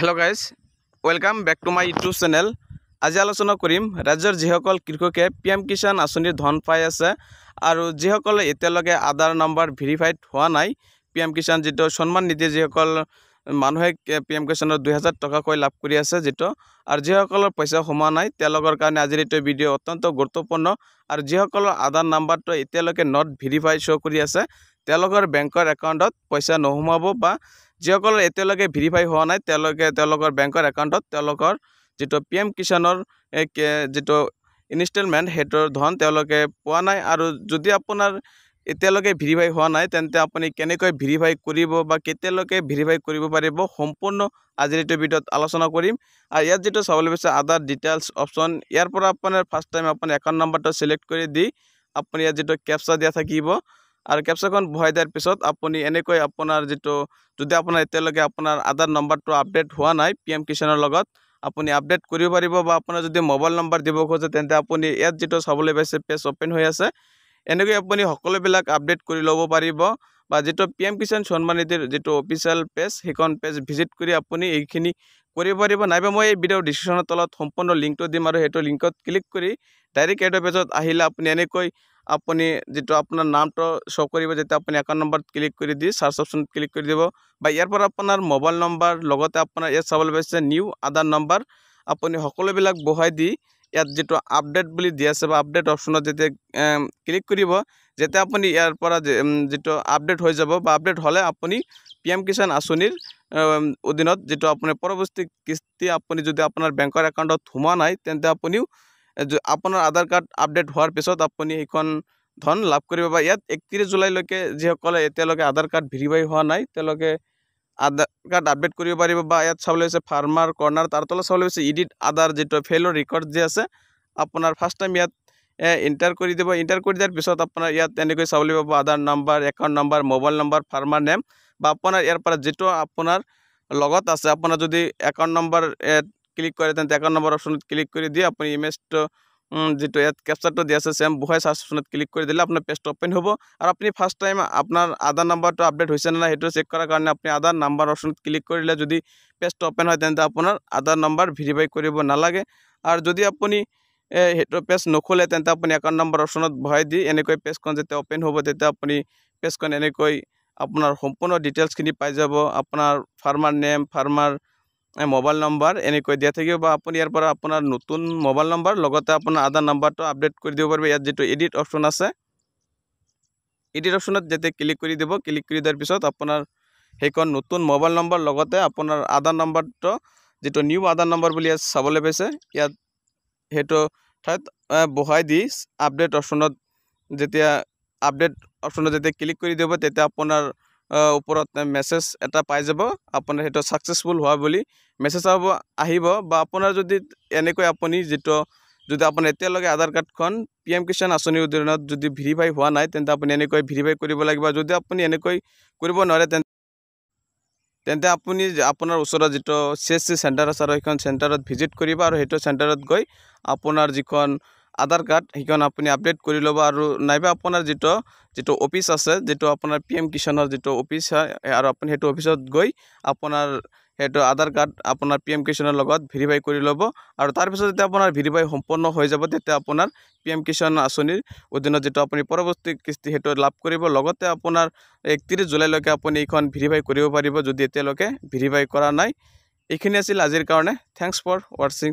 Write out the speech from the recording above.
hello' guys welcome back to my YouTube channel আজি আলোচনা কৰিম ৰাজ্যৰ যিসকল কৃষকে পি এম কিষাণ আঁচনিৰ ধন পাই আছে আৰু যিসকলে এতিয়ালৈকে আধাৰ নম্বৰ ভেৰিফাইড হোৱা নাই পি এম কিষাণ যিটো সন্মান নিধি যিসকল মানুহে পি এম কিষাণৰ দুহেজাৰ টকাকৈ লাভ কৰি আছে যিটো আৰু যিসকলৰ পইচা সোমোৱা নাই তেওঁলোকৰ কাৰণে আজিৰ এইটো ভিডিঅ' অত্যন্ত গুৰুত্বপূৰ্ণ আৰু যিসকলৰ আধাৰ নাম্বাৰটো এতিয়ালৈকে নট ভেৰিফাই শ্ব' কৰি আছে তেওঁলোকৰ বেংকৰ একাউণ্টত পইচা নোসোমাব বা যিসকল এতিয়ালৈকে ভেৰিফাই হোৱা নাই তেওঁলোকে তেওঁলোকৰ বেংকৰ একাউণ্টত তেওঁলোকৰ যিটো পি এম কিষাণৰ যিটো ইনষ্টলমেণ্ট সেইটো ধন তেওঁলোকে পোৱা নাই আৰু যদি আপোনাৰ এতিয়ালৈকে ভেৰিফাই হোৱা নাই তেন্তে আপুনি কেনেকৈ ভেৰিফাই কৰিব বা কেতিয়ালৈকে ভেৰিফাই কৰিব পাৰিব সম্পূৰ্ণ আজিৰ এইটো ভিডিঅ'ত আলোচনা কৰিম আৰু ইয়াত যিটো চাবলৈ পাইছে আদাৰ ডিটেইলছ অপশ্যন ইয়াৰ পৰা আপোনাৰ ফাৰ্ষ্ট টাইম আপুনি একাউণ্ট নাম্বাৰটো চিলেক্ট কৰি দি আপুনি ইয়াত যিটো কেপচা দিয়া থাকিব আৰু কেপচাখন বহাই দিয়াৰ পিছত আপুনি এনেকৈ আপোনাৰ যিটো যদি আপোনাৰ এতিয়ালৈকে আপোনাৰ আধাৰ নম্বৰটো আপডেট হোৱা নাই পি এম কিষাণৰ লগত আপুনি আপডেট কৰিব পাৰিব বা আপোনাৰ যদি মোবাইল নম্বৰ দিব খোজে তেন্তে আপুনি ইয়াত যিটো চাবলৈ পাইছে পেজ অ'পেন হৈ আছে এনেকৈ আপুনি সকলোবিলাক আপডেট কৰি ল'ব পাৰিব বা যিটো পি এম কিষাণ সন্মান নিধিৰ যিটো অফিচিয়েল পেজ সেইখন পেজ ভিজিট কৰি আপুনি এইখিনি কৰিব পাৰিব নাইবা মই এই ভিডিঅ' ডিচক্ৰিপশ্যনৰ তলত সম্পূৰ্ণ লিংকটো দিম আৰু সেইটো লিংকত ক্লিক কৰি ডাইৰেক্ট এইটো পেজত আহিলে আপুনি এনেকৈ আপুনি যিটো আপোনাৰ নামটো শ্ব' কৰিব যেতিয়া আপুনি একাউণ্ট নম্বৰত ক্লিক কৰি দি চাৰ্চ অপশ্যনত ক্লিক কৰি দিব বা ইয়াৰ পৰা আপোনাৰ মোবাইল নম্বৰ লগতে আপোনাৰ ইয়াত চাবলৈ পাইছে নিউ আধাৰ নম্বৰ আপুনি সকলোবিলাক বহাই দি ইয়াত যিটো আপডেট বুলি দি আছে বা আপডেট অপশ্যনত যেতিয়া ক্লিক কৰিব যেতিয়া আপুনি ইয়াৰ পৰা যিটো আপডেট হৈ যাব বা আপডেট হ'লে আপুনি পি এম কিষাণ আঁচনিৰ অধীনত যিটো আপুনি পৰৱৰ্তী কিস্তি আপুনি যদি আপোনাৰ বেংকৰ একাউণ্টত সোমোৱা নাই তেন্তে আপুনিও আপোনাৰ আধাৰ কাৰ্ড আপডেট হোৱাৰ পিছত আপুনি সেইখন ধন লাভ কৰিব বা ইয়াত একত্ৰিছ জুলাইলৈকে যিসকলে এতিয়ালৈকে আধাৰ কাৰ্ড ভেৰিফাই হোৱা নাই তেওঁলোকে আধাৰ কাৰ্ড আপডেট কৰিব পাৰিব বা ইয়াত চাবলৈ হৈছে ফাৰ্মাৰ কৰ্ণাৰ তাৰ তলত চাবলৈ হৈছে ইডিট আধাৰ যিটো ফেইলৰ ৰেকৰ্ড যি আছে আপোনাৰ ফাৰ্ষ্ট টাইম ইয়াত এণ্টাৰ কৰি দিব এণ্টাৰ কৰি দিয়াৰ পিছত আপোনাৰ ইয়াত তেনেকৈ চাবলৈ পাব Aadhaar number account number mobile number farmer name বা আপোনাৰ ইয়াৰ পৰা যিটো আপোনাৰ লগত আছে আপোনাৰ যদি একাউণ্ট নম্বৰ ক্লিক করে তেন এক নম্বর অপশনত ক্লিক করে দিয়ে আপনি ইমেজটা যেটা ইয়াত ক্যাপচারটা দিয়ে আছে সেম বহাই অপশনত ক্লিক করে দিলে আপনার পেজটা ওপেন হব আর আপনি ফার্স্ট টাইম আপনার আধার নম্বরটা আপডেট হয়েছে না সেটা চেক করার কারণে আপনি আধার নম্বর অপশনত ক্লিক করলে যদি পেজটা ওপেন হয় তেন আপনার আধার নম্বর ভেরিফাই করব না লাগে আর যদি আপনি সেটা পেজ নখোলে তেন আপনি একাউন্ট নম্বর অপশনত ভয় দিয়ে এনেকৈ পেজখন যেটা ওপেন হব তাতে আপনি পেজখন এনেকৈ আপনার সম্পূর্ণ ডিটেলসখিন পাই যাব আপনার farmer name farmer mobile number এনেকৈ দিয়া থাকিব বা আপুনি ইয়াৰ পৰা আপোনাৰ নতুন মোবাইল নম্বৰ লগতে আপোনাৰ আধাৰ নম্বৰটো আপডেট কৰি দিব পাৰিব ইয়াত যিটো এডিট অপশ্যন আছে এডিট অপশ্যনত যেতিয়া ক্লিক কৰি দিব ক্লিক কৰি দিয়াৰ পিছত আপোনাৰ সেইখন নতুন মোবাইল নম্বৰ লগতে আপোনাৰ আধাৰ নম্বৰটো যিটো নিউ আধাৰ নম্বৰ বুলি ইয়াত চাবলৈ পাইছে ইয়াত সেইটো ঠাইত বহাই দি আপডেট অপশ্যনত যেতিয়া আপডেট অপশ্যনত যেতিয়া ক্লিক কৰি দিব তেতিয়া আপোনাৰ ওপৰত মেছেজ এটা পাই যাব আপোনাৰ সেইটো ছাকচেছফুল হোৱা বুলি মেছেজ আহিব বা আপোনাৰ যদি এনেকৈ আপুনি যিটো যদি আপুনি এতিয়ালৈকে আধাৰ কাৰ্ডখন পি এম কিষাণ আঁচনিৰ অধীনত যদি ভেৰিফাই হোৱা নাই তেন্তে আপুনি এনেকৈ ভেৰিফাই কৰিব লাগিব যদি আপুনি এনেকৈ কৰিব নোৱাৰে তেন্তে তেন্তে আপুনি আপোনাৰ ওচৰত যিটো চি এছ চি চেণ্টাৰ আছে আৰু সেইখন চেণ্টাৰত ভিজিট কৰিব আৰু সেইটো চেণ্টাৰত গৈ আপোনাৰ যিখন আধাৰ কাৰ্ড সেইখন আপুনি আপডেট কৰি ল'ব আৰু নাইবা আপোনাৰ যিটো যিটো অফিচ আছে যিটো আপোনাৰ পি এম কিষাণৰ যিটো অফিচ হয় আৰু আপুনি সেইটো অফিচত গৈ আপোনাৰ সেইটো আধাৰ কাৰ্ড আপোনাৰ পি এম কিষাণৰ লগত ভেৰিফাই কৰি ল'ব আৰু তাৰপিছত যেতিয়া আপোনাৰ ভেৰিফাই সম্পূৰ্ণ হৈ যাব তেতিয়া আপোনাৰ পি এম কিষাণ আঁচনিৰ অধীনত যিটো আপুনি পৰৱৰ্তী কিস্তি সেইটো লাভ কৰিব লগতে আপোনাৰ একত্ৰিছ জুলাইলৈকে আপুনি এইখন ভেৰিফাই কৰিব পাৰিব যদি এতিয়ালৈকে ভেৰিফাই কৰা নাই এইখিনি আছিল আজিৰ কাৰণে থেংকছ ফৰ ৱাটছিং